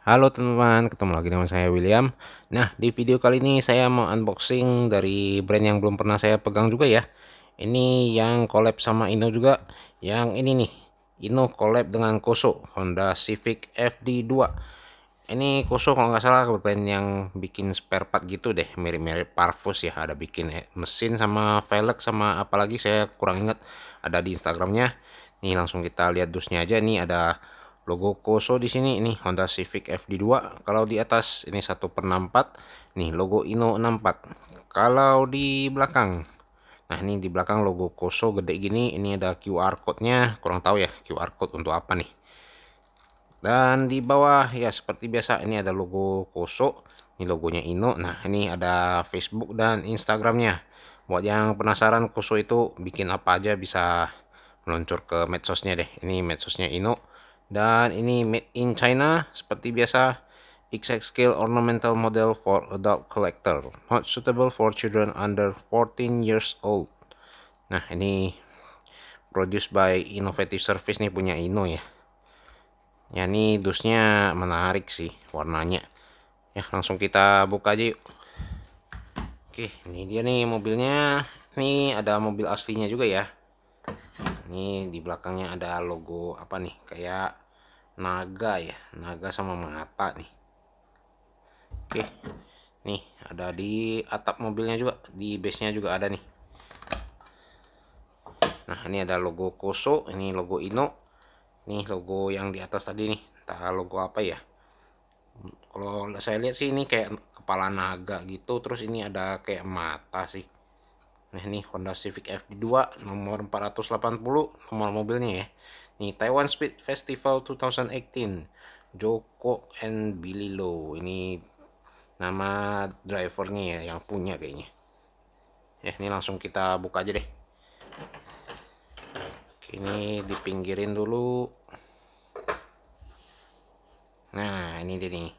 Halo teman-teman, ketemu lagi dengan saya William. Nah, di video kali ini saya mau unboxing dari brand yang belum pernah saya pegang juga ya. Ini yang collab sama Ino juga. Yang ini nih, Ino collab dengan Koso Honda Civic FD2. Ini Koso kalau nggak salah brand yang bikin spare part gitu deh, mirip-mirip Parfus ya. Ada bikin mesin sama velg sama apalagi saya kurang ingat ada di Instagramnya. Nih langsung kita lihat dusnya aja. Ini ada logo Koso di sini ini Honda Civic FD2 kalau di atas ini 1 per 64 nih logo Ino 64 kalau di belakang nah ini di belakang logo Koso gede gini ini ada QR code nya kurang tahu ya QR code untuk apa nih dan di bawah ya seperti biasa ini ada logo Koso ini logonya Ino nah ini ada Facebook dan Instagramnya buat yang penasaran Koso itu bikin apa aja bisa meluncur ke medsosnya deh ini medsosnya Ino dan ini made in China seperti biasa XX scale ornamental model for adult collector not suitable for children under 14 years old. Nah, ini produced by Innovative Service nih punya Ino ya. Ya ini dusnya menarik sih warnanya. Ya, langsung kita buka aja yuk. Oke, ini dia nih mobilnya. Ini ada mobil aslinya juga ya. Ini di belakangnya ada logo apa nih? Kayak naga ya naga sama mata nih oke nih ada di atap mobilnya juga di base nya juga ada nih nah ini ada logo Koso ini logo Ino nih logo yang di atas tadi nih entah logo apa ya kalau saya lihat sih ini kayak kepala naga gitu terus ini ada kayak mata sih Nah ini Honda Civic FD2 nomor 480 nomor mobilnya ya. Ini Taiwan Speed Festival 2018 Joko and Billy Low. Ini nama drivernya ya yang punya kayaknya. Ya ini langsung kita buka aja deh. Ini dipinggirin dulu. Nah ini dia nih.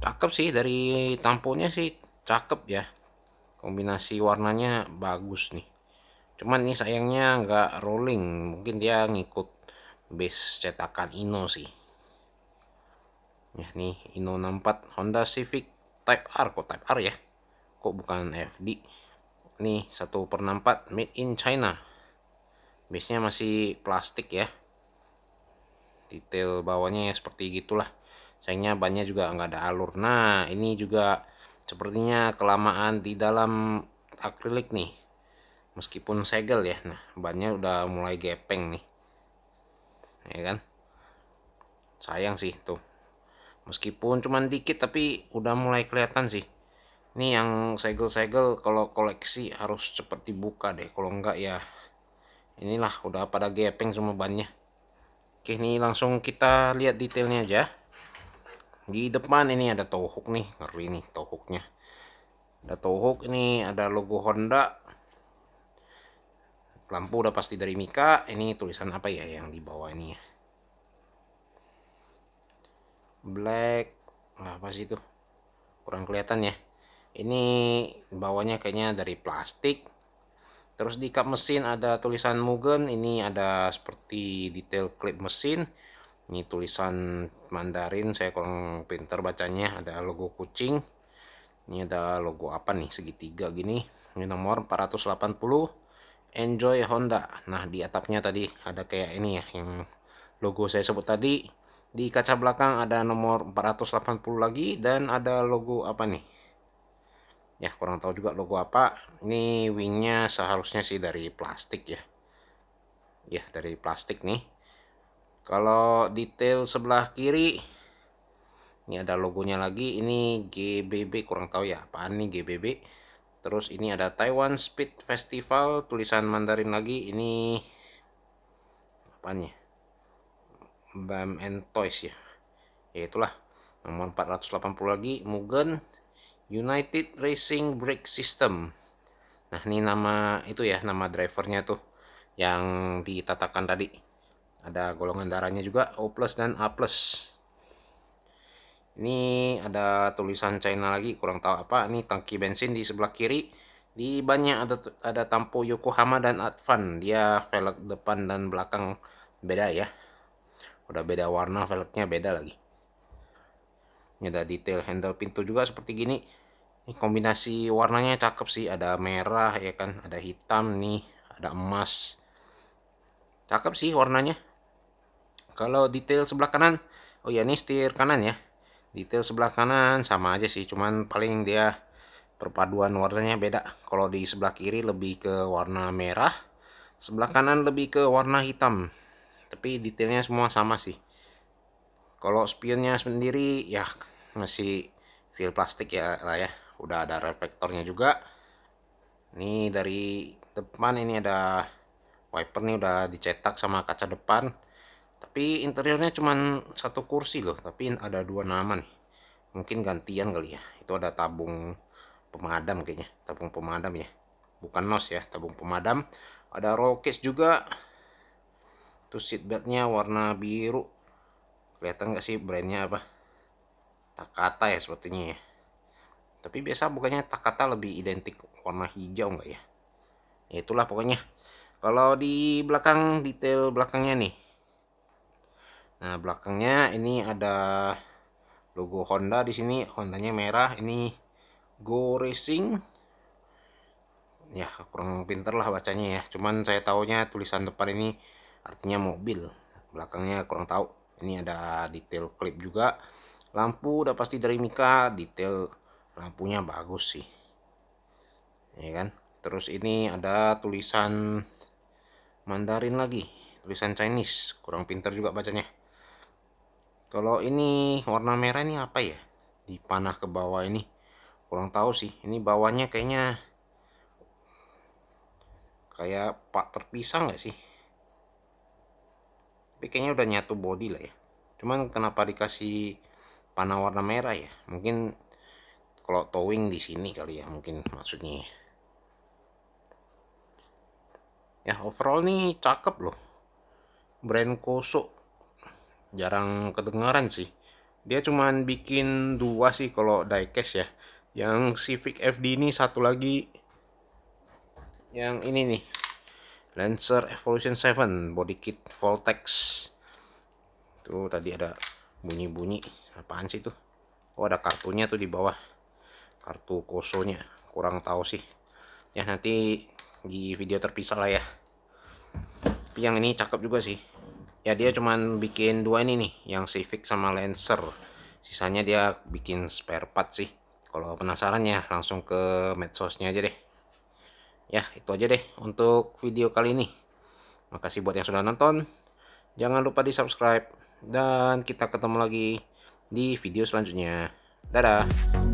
Cakep sih dari tamponya sih cakep ya kombinasi warnanya bagus nih cuman ini sayangnya nggak rolling mungkin dia ngikut base cetakan Ino sih ya nih Ino 64 Honda Civic Type R kok Type R ya kok bukan FD nih 1 per 64 made in China base nya masih plastik ya detail bawahnya ya seperti gitulah sayangnya bannya juga nggak ada alur nah ini juga sepertinya kelamaan di dalam akrilik nih meskipun segel ya nah bannya udah mulai gepeng nih ya kan sayang sih tuh meskipun cuman dikit tapi udah mulai kelihatan sih ini yang segel-segel kalau koleksi harus cepet dibuka deh kalau enggak ya inilah udah pada gepeng semua bannya oke ini langsung kita lihat detailnya aja di depan ini ada tohuk nih ngeri nih tohuknya ada tohuk ini ada logo Honda lampu udah pasti dari Mika ini tulisan apa ya yang di bawah ini ya black apa sih itu kurang kelihatan ya ini bawahnya kayaknya dari plastik terus di kap mesin ada tulisan Mugen ini ada seperti detail klip mesin ini tulisan Mandarin saya kurang pinter bacanya ada logo kucing ini ada logo apa nih segitiga gini ini nomor 480 Enjoy Honda nah di atapnya tadi ada kayak ini ya yang logo saya sebut tadi di kaca belakang ada nomor 480 lagi dan ada logo apa nih ya kurang tahu juga logo apa ini wingnya seharusnya sih dari plastik ya ya dari plastik nih kalau detail sebelah kiri ini ada logonya lagi ini GBB kurang tahu ya apaan nih GBB terus ini ada Taiwan Speed Festival tulisan Mandarin lagi ini apaan ya? Bam and Toys ya ya itulah nomor 480 lagi Mugen United Racing Brake System nah ini nama itu ya nama drivernya tuh yang ditatakan tadi ada golongan darahnya juga O plus dan A plus ini ada tulisan China lagi kurang tahu apa ini tangki bensin di sebelah kiri di bannya ada ada Tampo Yokohama dan Advan dia velg depan dan belakang beda ya udah beda warna velgnya beda lagi ini ada detail handle pintu juga seperti gini ini kombinasi warnanya cakep sih ada merah ya kan ada hitam nih ada emas cakep sih warnanya kalau detail sebelah kanan oh ya ini setir kanan ya detail sebelah kanan sama aja sih cuman paling dia perpaduan warnanya beda kalau di sebelah kiri lebih ke warna merah sebelah kanan lebih ke warna hitam tapi detailnya semua sama sih kalau spionnya sendiri ya masih feel plastik ya lah ya udah ada reflektornya juga ini dari depan ini ada wiper nih udah dicetak sama kaca depan tapi interiornya cuma satu kursi loh tapi ada dua nama nih mungkin gantian kali ya itu ada tabung pemadam kayaknya tabung pemadam ya bukan nos ya tabung pemadam ada roll case juga tuh seatbeltnya warna biru kelihatan nggak sih brandnya apa Takata ya sepertinya ya tapi biasa bukannya Takata lebih identik warna hijau nggak ya, ya itulah pokoknya kalau di belakang detail belakangnya nih Nah, belakangnya ini ada logo Honda di sini. Hondanya merah, ini Go Racing. Ya, kurang pinter lah bacanya ya. Cuman saya taunya tulisan depan ini artinya mobil. Belakangnya kurang tahu. Ini ada detail klip juga. Lampu udah pasti dari Mika, detail lampunya bagus sih. Ya kan? Terus ini ada tulisan Mandarin lagi, tulisan Chinese. Kurang pinter juga bacanya. Kalau ini warna merah ini apa ya? Di panah ke bawah ini. Kurang tahu sih. Ini bawahnya kayaknya kayak pak terpisah nggak sih? Tapi kayaknya udah nyatu body lah ya. Cuman kenapa dikasih panah warna merah ya? Mungkin kalau towing di sini kali ya mungkin maksudnya ya overall nih cakep loh brand kosok jarang kedengaran sih dia cuman bikin dua sih kalau diecast ya yang Civic FD ini satu lagi yang ini nih Lancer Evolution 7 body kit Voltex tuh tadi ada bunyi-bunyi apaan sih tuh oh ada kartunya tuh di bawah kartu kosonya kurang tahu sih ya nanti di video terpisah lah ya tapi yang ini cakep juga sih ya dia cuman bikin dua ini nih yang Civic sama Lancer sisanya dia bikin spare part sih kalau penasaran ya langsung ke medsosnya aja deh ya itu aja deh untuk video kali ini makasih buat yang sudah nonton jangan lupa di subscribe dan kita ketemu lagi di video selanjutnya dadah